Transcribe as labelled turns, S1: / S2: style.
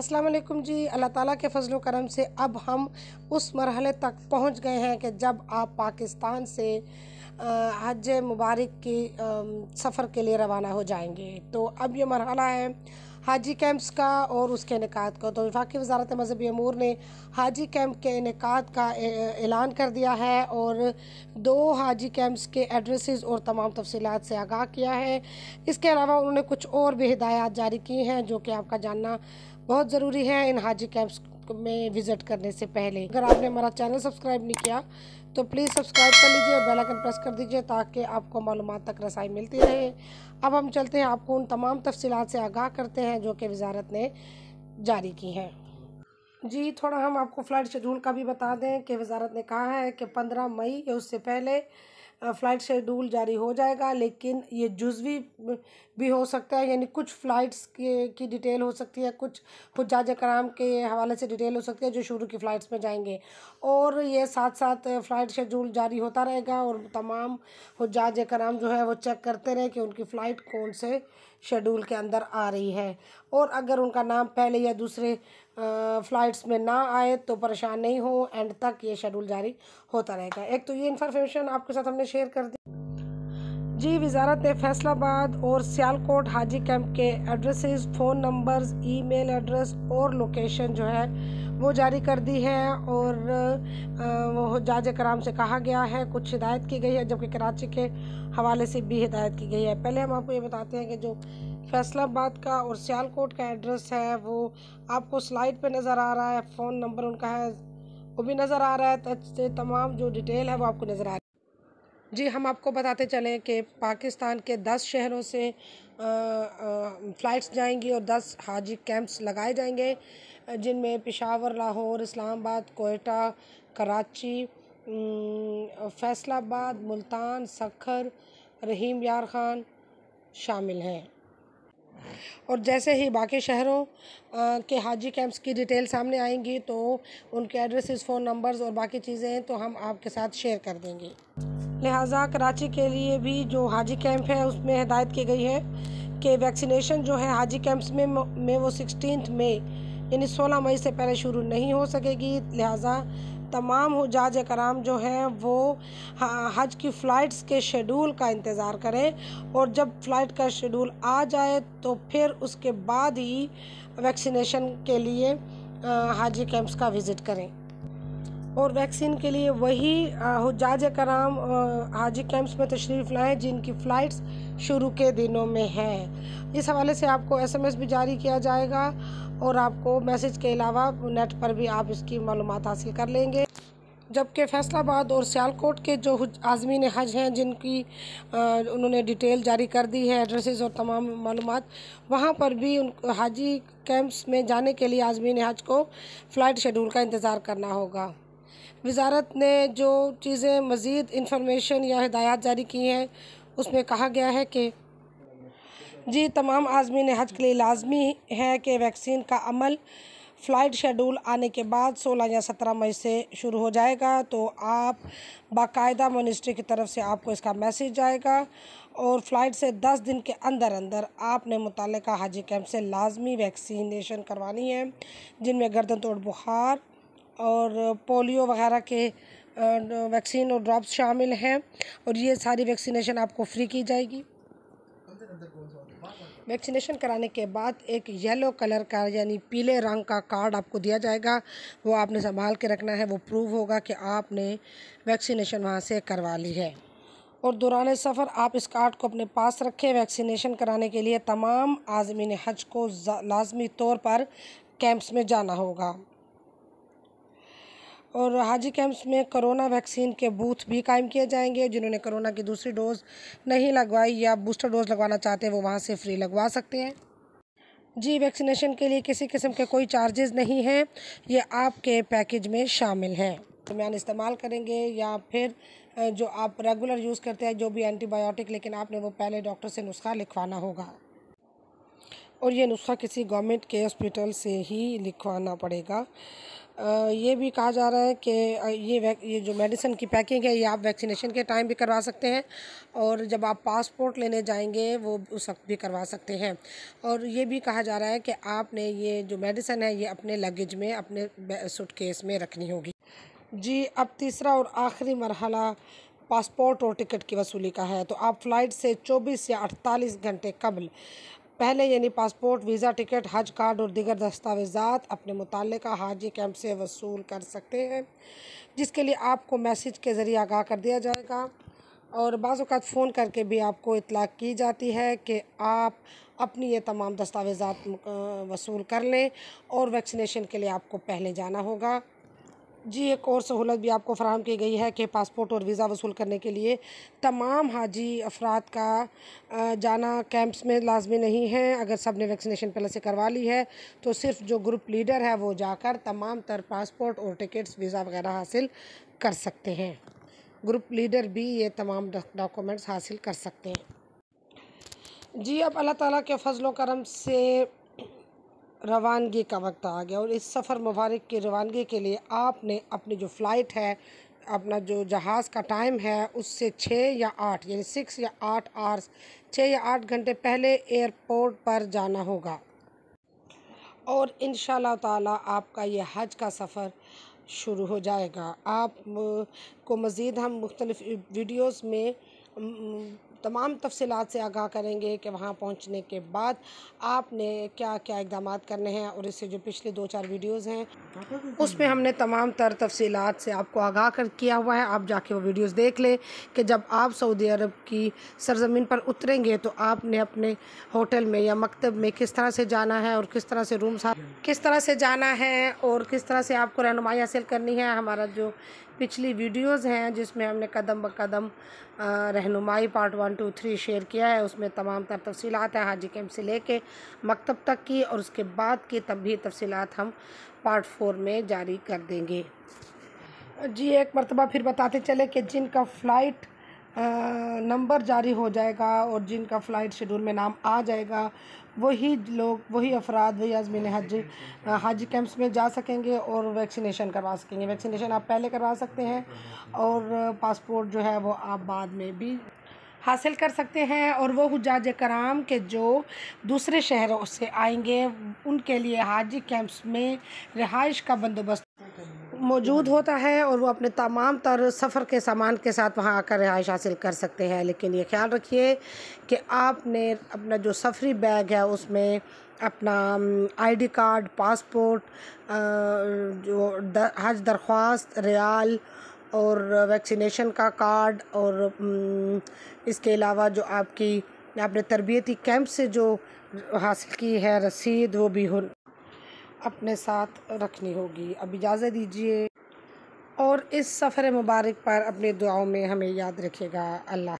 S1: असलम जी अल्लाह ताला के फजल करम से अब हम उस मरहले तक पहुंच गए हैं कि जब आप पाकिस्तान से हज मुबारक की सफ़र के लिए रवाना हो जाएंगे तो अब ये मरहला है हाजी कैंप्स का और उसके इनका का तो विफाक वजारत मजहबी अमूर ने हाजी कैंप के इनका का ऐलान कर दिया है और दो हाजी कैंप्स के एड्रेस और तमाम तफसीत से आगाह किया है इसके अलावा उन्होंने कुछ और भी हिदायत जारी की हैं जो कि आपका जानना बहुत ज़रूरी है इन हाजी कैंप्स में विजिट करने से पहले अगर आपने हमारा चैनल सब्सक्राइब नहीं किया तो प्लीज़ सब्सक्राइब कर लीजिए और बेलाइकन प्रेस कर दीजिए ताकि आपको मालूम तक रसाई मिलती रहे अब हम चलते हैं आपको उन तमाम तफसीत से आगाह करते हैं जो कि वजारत ने जारी की हैं जी थोड़ा हम आपको फ़्लाइट शेड्यूल का भी बता दें कि वजारत ने कहा है कि पंद्रह मई या उससे पहले फ़्लाइट शेड्यूल जारी हो जाएगा लेकिन ये जुजवी भी हो सकता है यानी कुछ फ़्लाइट्स के की डिटेल हो सकती है कुछ हजाज कराम के हवाले से डिटेल हो सकती है जो शुरू की फ़्लाइट्स में जाएंगे और ये साथ साथ फ़्लाइट शेड्यूल जारी होता रहेगा और तमाम हजाज कराम जो है वो चेक करते रहे कि उनकी फ़्लाइट कौन से शेड्यूल के अंदर आ रही है और अगर उनका नाम पहले या दूसरे फ़्लाइट्स में ना आए तो परेशान नहीं हो एंड तक ये शेड्यूल जारी होता रहेगा एक तो ये इन्फॉर्मेशन आपके साथ हमने शेयर कर दी जी वजारत ने फैसलाबाद और सियालकोट हाजी कैंप के addresses phone numbers email address और लोकेशन जो है वो जारी कर दी है और वो जाज कराम से कहा गया है कुछ हिदायत की गई है जबकि कराची के हवाले से भी हिदायत की गई है पहले हम आपको ये बताते हैं कि जो फैसलाबाद का और सियालकोट का एड्रेस है वो आपको स्लाइड पे नज़र आ रहा है फ़ोन नंबर उनका है वो भी नज़र आ रहा है तमाम जो डिटेल है वो आपको नज़र आ रही है जी हम आपको बताते चलें कि पाकिस्तान के दस शहरों से फ़्लाइट्स जाएंगी और दस हाजी कैंप्स लगाए जाएंगे जिनमें पिशावर लाहौर इस्लामाबाद कोयटा कराची फैसलाबाद मुल्तान सखर रहीम यार खान शामिल हैं और जैसे ही बाकी शहरों के हाजी कैंप्स की डिटेल सामने आएंगी तो उनके एड्रेसेस फ़ोन नंबर्स और बाकी चीज़ें तो हम आपके साथ शेयर कर देंगे लिहाजा कराची के लिए भी जो हाजी कैंप है उसमें हिदायत की गई है कि वैक्सीनेशन जो है हाजी कैंप्स में में वो सिक्सटीन मई यानी सोलह मई से पहले शुरू नहीं हो सकेगी लिहाजा तमाम हजाज कराम जो हैं वो हज की फ़्लाइट्स के शेड्यूल का इंतज़ार करें और जब फ़्लाइट का शेड्यूल आ जाए तो फिर उसके बाद ही वैक्सीनेशन के लिए हाजी कैंप्स का विज़िट करें और वैक्सीन के लिए वही हजाज कराम हाजी कैंप्स में तशरीफ़ लाएँ जिनकी फ़्लाइट्स शुरू के दिनों में हैं इस हवाले से आपको एसएमएस भी जारी किया जाएगा और आपको मैसेज के अलावा नेट पर भी आप इसकी मालूम हासिल कर लेंगे जबकि फैसलाबाद और सियालकोट के जो आज़मीन हज हैं जिनकी आ, उन्होंने डिटेल जारी कर दी है एड्रेसेस और तमाम मालूम वहाँ पर भी उन हाजी कैंप्स में जाने के लिए आज़मीन हज को फ़्लाइट शेड्यूल का इंतज़ार करना होगा वज़ारत ने जो चीज़ें मज़ीद इंफॉर्मेशन या हदायत जारी की हैं उसमें कहा गया है कि जी तमाम आज़मीन हज के लिए लाजमी है कि वैक्सीन का अमल फ़्लाइट शेड्यूल आने के बाद 16 या 17 मई से शुरू हो जाएगा तो आप बाकायदा मिनिस्ट्री की तरफ से आपको इसका मैसेज जाएगा और फ़्लाइट से 10 दिन के अंदर अंदर आपने मुतल हाजी कैंप से लाजमी वैक्सीनेशन करवानी है जिनमें गर्दन तोड़ बुखार और पोलियो वगैरह के वैक्सीन और ड्रॉप्स शामिल हैं और ये सारी वैक्सीनेशन आपको फ्री की जाएगी वैक्सीनेशन कराने के बाद एक येलो कलर का यानी पीले रंग का कार्ड आपको दिया जाएगा वो आपने संभाल के रखना है वो प्रूव होगा कि आपने वैक्सीनेशन वहाँ से करवा ली है और दौरान सफ़र आप इस कार्ड को अपने पास रखें वैक्सीनेशन कराने के लिए तमाम आज़मीन हज को लाजमी तौर पर कैंप्स में जाना होगा और हाजी कैंप्स में कोरोना वैक्सीन के बूथ भी कायम किए जाएंगे जिन्होंने कोरोना की दूसरी डोज़ नहीं लगवाई या बूस्टर डोज़ लगवाना चाहते हैं वो वहाँ से फ्री लगवा सकते हैं जी वैक्सीनेशन के लिए किसी किस्म के कोई चार्जेस नहीं हैं ये आपके पैकेज में शामिल हैं दरमियान इस्तेमाल करेंगे या फिर जो आप रेगुलर यूज़ करते हैं जो भी एंटीबायोटिक लेकिन आपने वो पहले डॉक्टर से नुस्खा लिखवाना होगा और ये नुस्खा किसी गवर्नमेंट के हॉस्पिटल से ही लिखवाना पड़ेगा ये भी कहा जा रहा है कि ये ये जो मेडिसिन की पैकिंग है ये आप वैक्सीनेशन के टाइम भी करवा सकते हैं और जब आप पासपोर्ट लेने जाएंगे वो उस वक्त भी करवा सकते हैं और ये भी कहा जा रहा है कि आपने ये जो मेडिसिन है ये अपने लगेज में अपने सूटकेस में रखनी होगी जी अब तीसरा और आखिरी मरहला पासपोर्ट और टिकट की वसूली का है तो आप फ़्लाइट से 24 या 48 घंटे कबल पहले यानी पासपोर्ट वीज़ा टिकट हज कार्ड और दीगर दस्तावेज़ा अपने मुतल हाजी कैंप से वसूल कर सकते हैं जिसके लिए आपको मैसेज के ज़रिए आगाह कर दिया जाएगा और बाज़ात फ़ोन करके भी आपको इतला की जाती है कि आप अपनी ये तमाम दस्तावेज़ा वसूल कर लें और वैक्सीनेशन के लिए आपको पहले जाना होगा जी एक और सहूलत भी आपको फराम की गई है कि पासपोर्ट और वीज़ा वसूल करने के लिए तमाम हाजी अफराद का जाना कैंप्स में लाजमी नहीं है अगर सब ने वैक्सीनेशन पहले से करवा ली है तो सिर्फ जो ग्रुप लीडर है वो जाकर तमाम तर पासपोर्ट और टिकट्स वीज़ा वगैरह हासिल कर सकते हैं ग्रुप लीडर भी ये तमाम डॉक्यूमेंट्स हासिल कर सकते हैं जी अब अल्लाह ताली के फजलोक करम से रवानगी का वक्त आ गया और इस सफ़र मुबारक की रवानगी के लिए आपने अपनी जो फ़्लाइट है अपना जो जहाज़ का टाइम है उससे छः या आठ यानी सिक्स या आठ आवर्स छः या आठ घंटे पहले एयरपोर्ट पर जाना होगा और इन ताला आपका यह हज का सफ़र शुरू हो जाएगा आप को मज़ीद हम मुख्तलिफ़ वीडियोस में तमाम तफसलत से आगाह करेंगे कि वहाँ पहुँचने के बाद आपने क्या क्या इकदाम करने हैं और इससे जो पिछले दो चार वीडियोज़ हैं उसमें हमने तमाम तर तफसलत से आपको आगाह कर किया हुआ है आप जाके वो वीडियोज़ देख लें कि जब आप सऊदी अरब की सरजमीन पर उतरेंगे तो आपने अपने होटल में या मकतब में किस तरह से जाना है और किस तरह से रूम किस तरह से जाना है और किस तरह से आपको रहनमाई हासिल करनी है हमारा जो पिछली वीडियोस हैं जिसमें हमने कदम ब कदम रहनुमाई part one two three share किया है उसमें तमाम तर तफसीत हैं हाजी कैम्प से लेके मकतब तक की और उसके बाद की तब भी तफसीत हम पार्ट फोर में जारी कर देंगे जी एक मरतबा फिर बताते चले कि जिनका फ़्लाइट नंबर जारी हो जाएगा और जिनका फ़्लाइट शेड्यूल में नाम आ जाएगा वही लोग वही अफराद वही आजमीन हज हज कैंप्स में जा सकेंगे और वैक्सीनेशन करवा सकेंगे वैक्सीनेशन आप पहले करवा सकते हैं और पासपोर्ट जो है वो आप बाद में भी हासिल कर सकते हैं और वो हजाज कराम के जो दूसरे शहरों से आएंगे उनके लिए हाजी कैंप्स में रिहाइश का बंदोबस्त मौजूद होता है और वो अपने तमाम तर सफ़र के सामान के साथ वहाँ आकर रिहाइश हासिल कर सकते हैं लेकिन ये ख्याल रखिए कि आपने अपना जो सफ़री बैग है उसमें अपना आईडी कार्ड पासपोर्ट जो हज दरख्वास्त रियाल और वैक्सीनेशन का कार्ड और इसके अलावा जो आपकी आपने तरबियती कैंप से जो हासिल की है रसीद वो भी हो अपने साथ रखनी होगी अब इजाज़त दीजिए और इस सफ़र मुबारक पर अपने दुआओं में हमें याद रखेगा अल्लाह